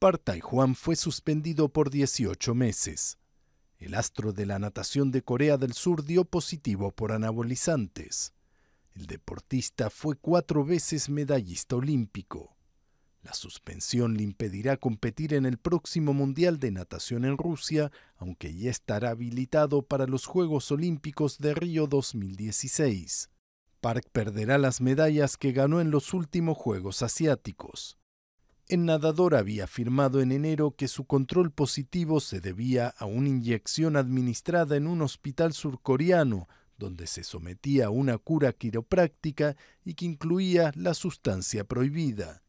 Partai Juan fue suspendido por 18 meses. El astro de la natación de Corea del Sur dio positivo por anabolizantes. El deportista fue cuatro veces medallista olímpico. La suspensión le impedirá competir en el próximo Mundial de Natación en Rusia, aunque ya estará habilitado para los Juegos Olímpicos de Río 2016. Park perderá las medallas que ganó en los últimos Juegos Asiáticos. El nadador había afirmado en enero que su control positivo se debía a una inyección administrada en un hospital surcoreano, donde se sometía a una cura quiropráctica y que incluía la sustancia prohibida.